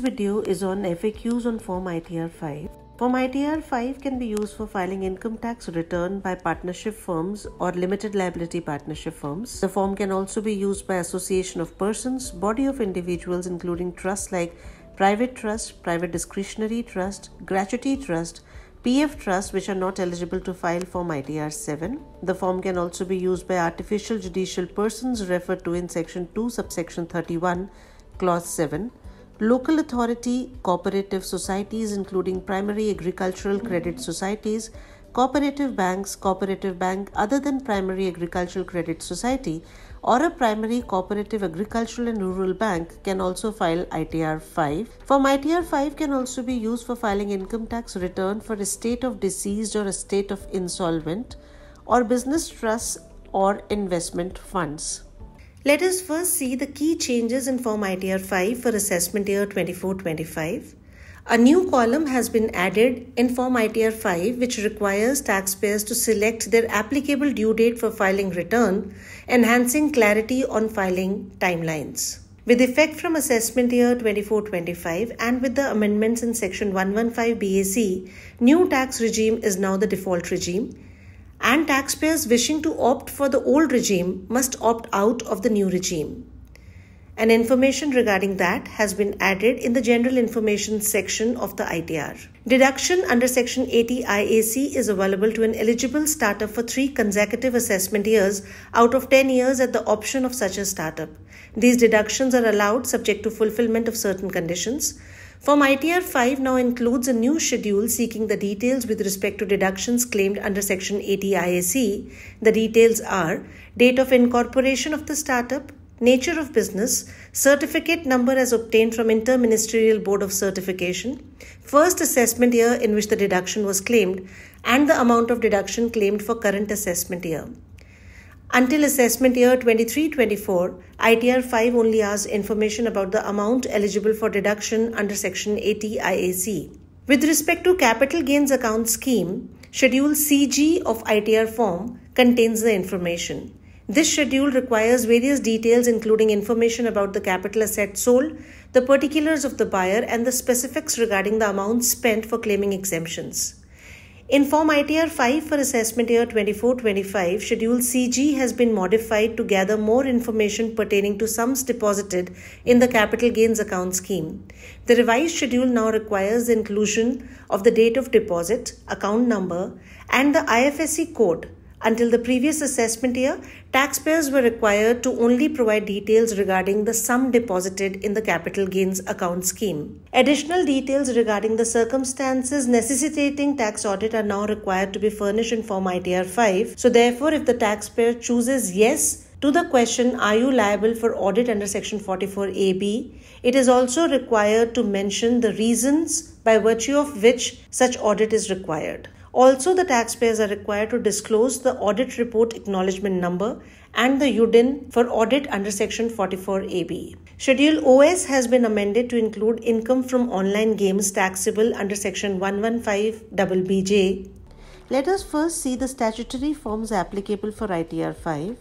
video is on FAQs on Form ITR5. Form ITR5 can be used for filing income tax return by partnership firms or limited liability partnership firms. The form can also be used by association of persons, body of individuals including trusts like private trust, private discretionary trust, gratuity trust, PF trust, which are not eligible to file Form ITR 7. The form can also be used by artificial judicial persons referred to in Section 2, subsection 31, Clause 7. Local authority cooperative societies, including primary agricultural credit societies, cooperative banks, cooperative bank other than primary agricultural credit society, or a primary cooperative agricultural and rural bank can also file ITR 5. Form ITR 5 can also be used for filing income tax return for a state of deceased or a state of insolvent or business trusts or investment funds. Let us first see the key changes in Form ITR 5 for assessment year 24-25. A new column has been added in Form ITR 5 which requires taxpayers to select their applicable due date for filing return, enhancing clarity on filing timelines. With effect from assessment year 24-25 and with the amendments in section 115 BAC, new tax regime is now the default regime and taxpayers wishing to opt for the old regime must opt out of the new regime. An information regarding that has been added in the General Information section of the ITR. Deduction under Section 80 IAC is available to an eligible startup for three consecutive assessment years out of 10 years at the option of such a startup. These deductions are allowed subject to fulfillment of certain conditions. Form ITR 5 now includes a new schedule seeking the details with respect to deductions claimed under Section 80 IAC. The details are date of incorporation of the startup, nature of business, certificate number as obtained from Interministerial Board of Certification, first assessment year in which the deduction was claimed, and the amount of deduction claimed for current assessment year. Until assessment year 23-24, ITR 5 only asks information about the amount eligible for deduction under Section 80 IAC. With respect to capital gains account scheme, Schedule CG of ITR form contains the information. This schedule requires various details including information about the capital asset sold, the particulars of the buyer and the specifics regarding the amount spent for claiming exemptions. In Form ITR 5 for assessment year 24-25, Schedule CG has been modified to gather more information pertaining to sums deposited in the capital gains account scheme. The revised schedule now requires the inclusion of the date of deposit, account number, and the IFSC code until the previous assessment year, taxpayers were required to only provide details regarding the sum deposited in the capital gains account scheme. Additional details regarding the circumstances necessitating tax audit are now required to be furnished in Form ITR 5. So, therefore, if the taxpayer chooses yes, to the question, Are you liable for audit under Section 44AB? It is also required to mention the reasons by virtue of which such audit is required. Also, the taxpayers are required to disclose the audit report acknowledgement number and the UDIN for audit under Section 44 AB. Schedule OS has been amended to include income from online games taxable under Section 115BJ. Let us first see the statutory forms applicable for ITR 5.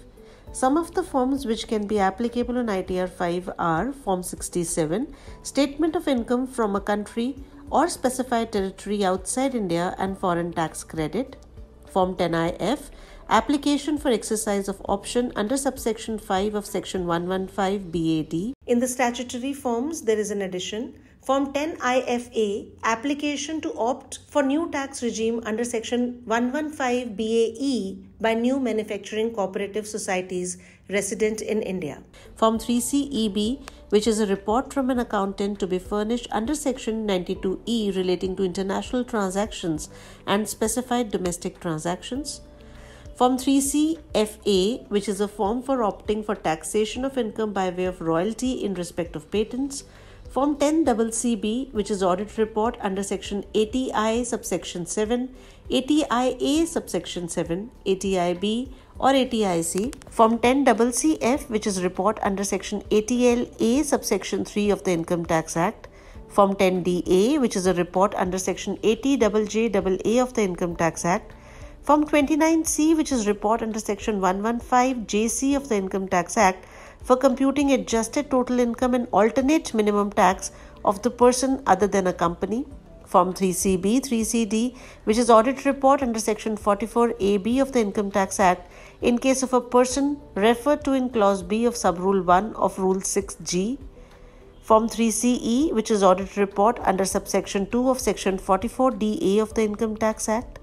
Some of the forms which can be applicable in ITR 5 are Form 67, Statement of Income from a Country or specified territory outside India and foreign tax credit. Form 10IF application for exercise of option under subsection 5 of section 115 BAD. In the statutory forms, there is an addition Form 10 IFA application to opt for new tax regime under section 115 BAE by new manufacturing cooperative societies resident in India. Form 3CEB which is a report from an accountant to be furnished under section 92E relating to international transactions and specified domestic transactions. Form 3CFA, which is a form for opting for taxation of income by way of royalty in respect of patents. Form 10 CB, which is audit report under section 80I subsection 7, 80IA subsection 7, ATIB or ATIC. Form 10 CF, which is report under section 80LA subsection 3 of the Income Tax Act. Form 10 DA, which is a report under section 80JAA of the Income Tax Act. Form 29C, which is report under section 115 JC of the Income Tax Act for computing adjusted total income and alternate minimum tax of the person other than a company. Form 3CB, 3CD, which is audit report under Section 44AB of the Income Tax Act, in case of a person referred to in Clause B of Subrule 1 of Rule 6G. Form 3CE, which is audit report under subsection 2 of Section 44DA of the Income Tax Act.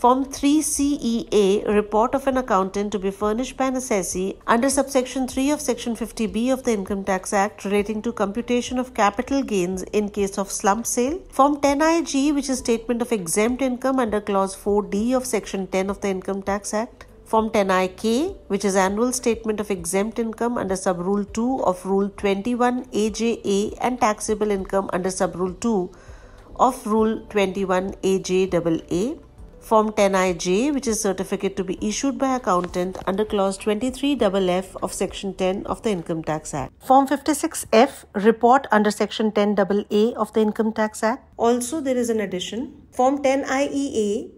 Form 3 CEA, report of an accountant to be furnished by an assessee under subsection 3 of section 50B of the Income Tax Act relating to computation of capital gains in case of slump sale. Form 10IG, which is statement of exempt income under clause 4D of section 10 of the Income Tax Act. Form 10IK, which is annual statement of exempt income under sub rule 2 of rule 21 AJA and taxable income under sub rule 2 of rule 21 AJAA. Form 10IJ, which is certificate to be issued by accountant under clause 23 f of section 10 of the Income Tax Act. Form 56F, report under section 10AA of the Income Tax Act. Also, there is an addition. Form 10IEA,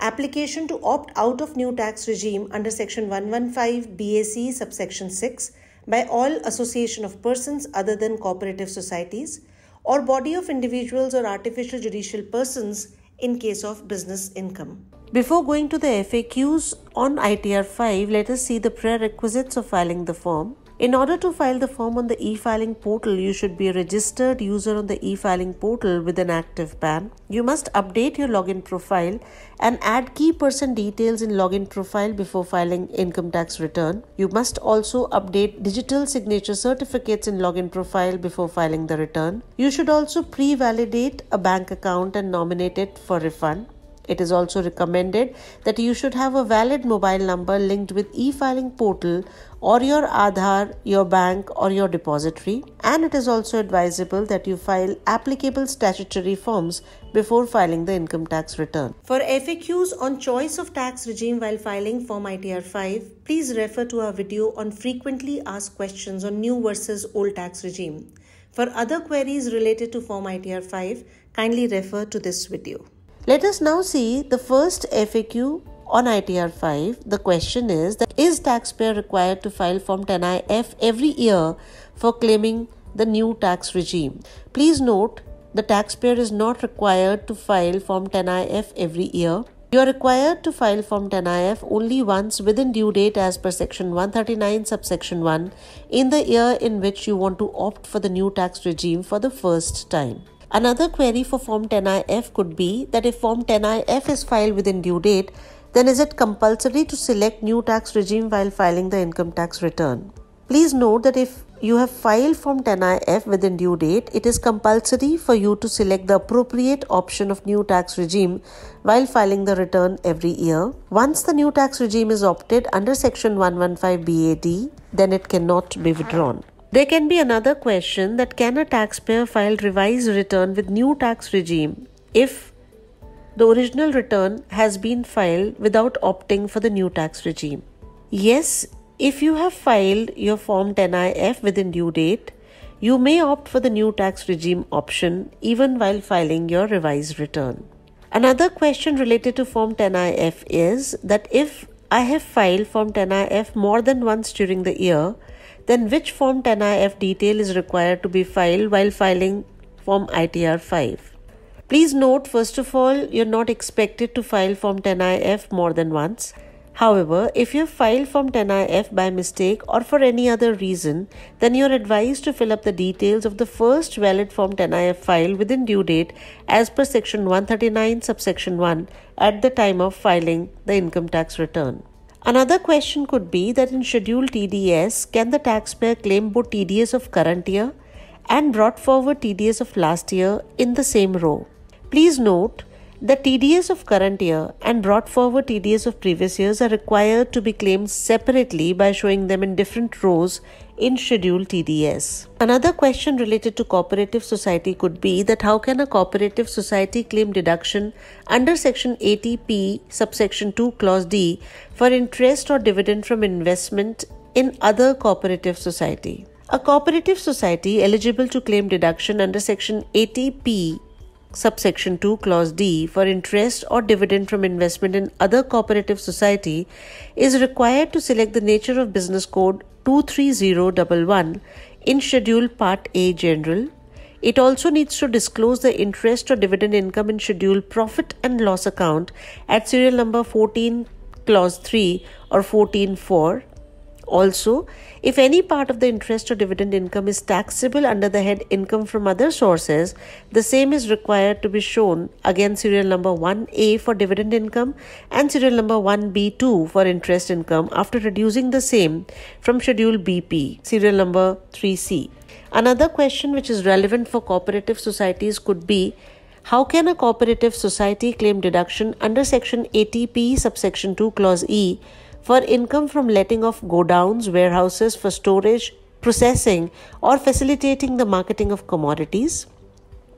application to opt out of new tax regime under section 115 BAC subsection 6 by all association of persons other than cooperative societies or body of individuals or artificial judicial persons in case of business income. Before going to the FAQs on ITR 5, let us see the prerequisites of filing the form. In order to file the form on the e-filing portal, you should be a registered user on the e-filing portal with an active PAN. You must update your login profile and add key person details in login profile before filing income tax return. You must also update digital signature certificates in login profile before filing the return. You should also pre-validate a bank account and nominate it for refund. It is also recommended that you should have a valid mobile number linked with e-filing portal or your Aadhaar, your bank or your depository and it is also advisable that you file applicable statutory forms before filing the income tax return. For FAQs on choice of tax regime while filing Form ITR 5, please refer to our video on frequently asked questions on new versus old tax regime. For other queries related to Form ITR 5, kindly refer to this video. Let us now see the first FAQ on ITR 5. The question is that is taxpayer required to file form 10IF every year for claiming the new tax regime? Please note the taxpayer is not required to file form 10IF every year. You are required to file Form 10IF only once within due date as per Section 139, subsection 1, in the year in which you want to opt for the new tax regime for the first time. Another query for Form 10IF could be that if Form 10IF is filed within due date, then is it compulsory to select new tax regime while filing the income tax return? Please note that if you have filed Form 10IF within due date, it is compulsory for you to select the appropriate option of new tax regime while filing the return every year. Once the new tax regime is opted under Section 115 BAD, then it cannot be withdrawn. There can be another question that can a taxpayer file revised return with new tax regime if the original return has been filed without opting for the new tax regime? Yes, if you have filed your Form 10IF within due date, you may opt for the new tax regime option even while filing your revised return. Another question related to Form 10IF is that if I have filed Form 10IF more than once during the year, then which Form 10IF detail is required to be filed while filing Form ITR 5? Please note, first of all, you're not expected to file Form 10IF more than once. However, if you filed from 10IF by mistake or for any other reason, then you are advised to fill up the details of the first valid Form 10IF file within due date as per Section 139, subsection 1 at the time of filing the income tax return. Another question could be that in Schedule TDS, can the taxpayer claim both TDS of current year and brought forward TDS of last year in the same row? Please note the TDS of current year and brought forward TDS of previous years are required to be claimed separately by showing them in different rows in Schedule TDS. Another question related to cooperative society could be that how can a cooperative society claim deduction under Section 80P, subsection 2, clause D for interest or dividend from investment in other cooperative society? A cooperative society eligible to claim deduction under Section 80P subsection 2 clause d for interest or dividend from investment in other cooperative society is required to select the nature of business code 23011 in schedule part a general it also needs to disclose the interest or dividend income in schedule profit and loss account at serial number 14 clause 3 or 144 also, if any part of the interest or dividend income is taxable under the head income from other sources, the same is required to be shown again serial number 1A for dividend income and serial number 1B2 for interest income after reducing the same from schedule BP, serial number 3C. Another question which is relevant for cooperative societies could be how can a cooperative society claim deduction under section 80p subsection 2 clause E for income from letting of godowns, warehouses for storage, processing, or facilitating the marketing of commodities.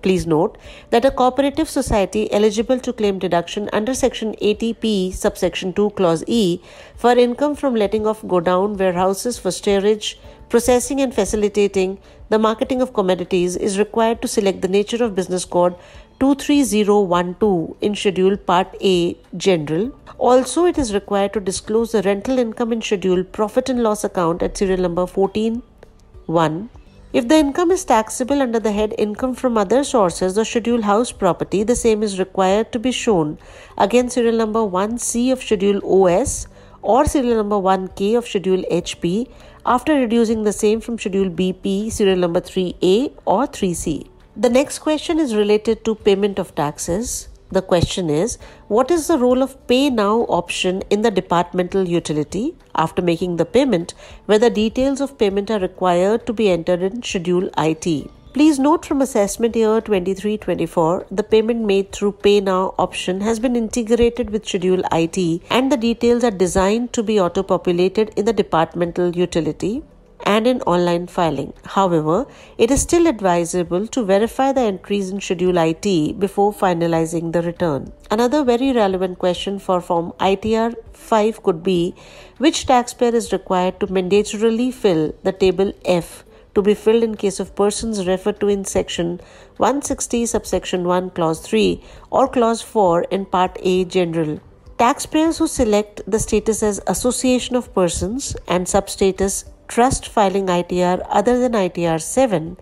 Please note that a cooperative society eligible to claim deduction under section 80p subsection 2 clause E for income from letting of godown warehouses for storage, processing and facilitating the marketing of commodities is required to select the nature of business code 23012 in schedule part A general also, it is required to disclose the rental income in schedule profit and loss account at serial number 141. If the income is taxable under the head income from other sources or schedule house property, the same is required to be shown against serial number 1C of schedule OS or serial number 1K of schedule HP after reducing the same from schedule BP, serial number 3A or 3C. The next question is related to payment of taxes the question is what is the role of pay now option in the departmental utility after making the payment where the details of payment are required to be entered in schedule IT. Please note from assessment year 23-24, the payment made through Pay Now option has been integrated with Schedule IT and the details are designed to be auto-populated in the departmental utility and in online filing. However, it is still advisable to verify the entries in Schedule IT before finalizing the return. Another very relevant question for Form ITR 5 could be which taxpayer is required to mandatorily fill the table F to be filled in case of persons referred to in section 160 subsection 1 clause 3 or clause 4 in part A general taxpayers who select the status as association of persons and substatus trust filing ITR other than ITR 7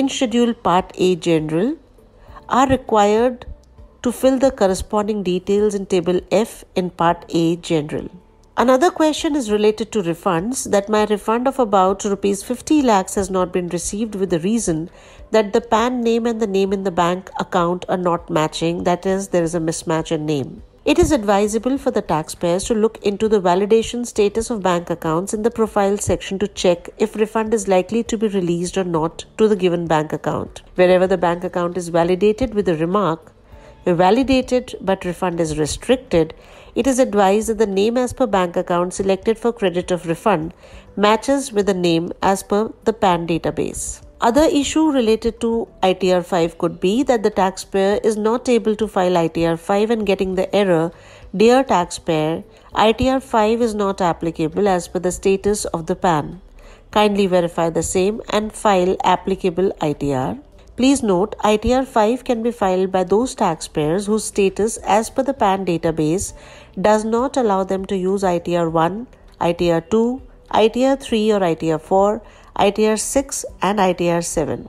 in Schedule Part A General are required to fill the corresponding details in Table F in Part A General. Another question is related to refunds that my refund of about rupees 50 lakhs has not been received with the reason that the PAN name and the name in the bank account are not matching, that is, there is a mismatch in name. It is advisable for the taxpayers to look into the validation status of bank accounts in the profile section to check if refund is likely to be released or not to the given bank account. Wherever the bank account is validated with a remark, validated but refund is restricted, it is advised that the name as per bank account selected for credit of refund matches with the name as per the PAN database. Other issue related to ITR 5 could be that the taxpayer is not able to file ITR 5 and getting the error, Dear taxpayer, ITR 5 is not applicable as per the status of the PAN. Kindly verify the same and file applicable ITR. Please note ITR 5 can be filed by those taxpayers whose status as per the PAN database does not allow them to use ITR 1, ITR 2, ITR 3 or ITR 4 ITR 6 and ITR 7.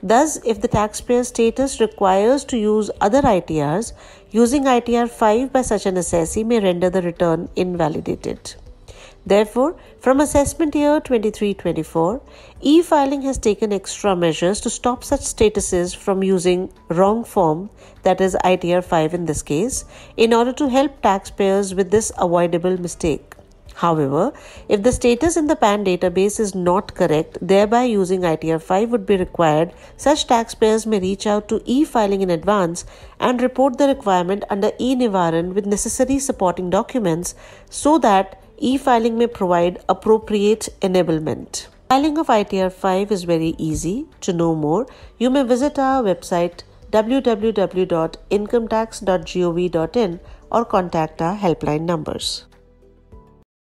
Thus, if the taxpayer status requires to use other ITRs, using ITR 5 by such an assessee may render the return invalidated. Therefore, from assessment year 23-24, e-filing has taken extra measures to stop such statuses from using wrong form, that is ITR 5 in this case, in order to help taxpayers with this avoidable mistake. However, if the status in the PAN database is not correct, thereby using ITR 5 would be required, such taxpayers may reach out to e filing in advance and report the requirement under e Nivaran with necessary supporting documents so that e filing may provide appropriate enablement. Filing of ITR 5 is very easy. To know more, you may visit our website www.incometax.gov.in or contact our helpline numbers.